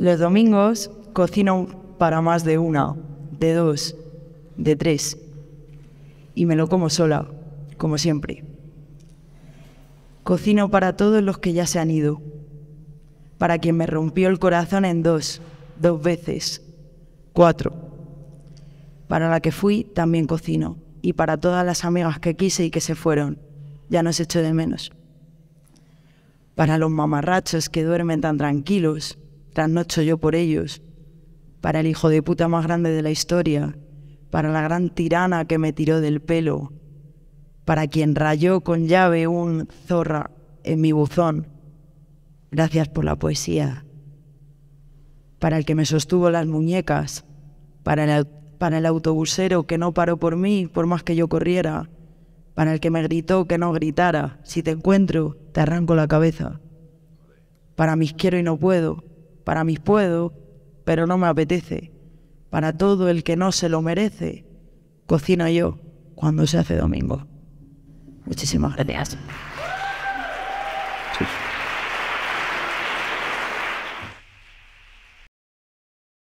Los domingos cocino para más de una, de dos, de tres. Y me lo como sola, como siempre. Cocino para todos los que ya se han ido. Para quien me rompió el corazón en dos, dos veces, cuatro. Para la que fui también cocino. Y para todas las amigas que quise y que se fueron. Ya no se echo de menos. Para los mamarrachos que duermen tan tranquilos Trasnocho yo por ellos, para el hijo de puta más grande de la historia, para la gran tirana que me tiró del pelo, para quien rayó con llave un zorra en mi buzón. Gracias por la poesía. Para el que me sostuvo las muñecas, para el, para el autobusero que no paró por mí por más que yo corriera, para el que me gritó que no gritara, si te encuentro, te arranco la cabeza. Para mis quiero y no puedo, para mis puedo, pero no me apetece. Para todo el que no se lo merece, cocina yo cuando se hace domingo. Muchísimas gracias.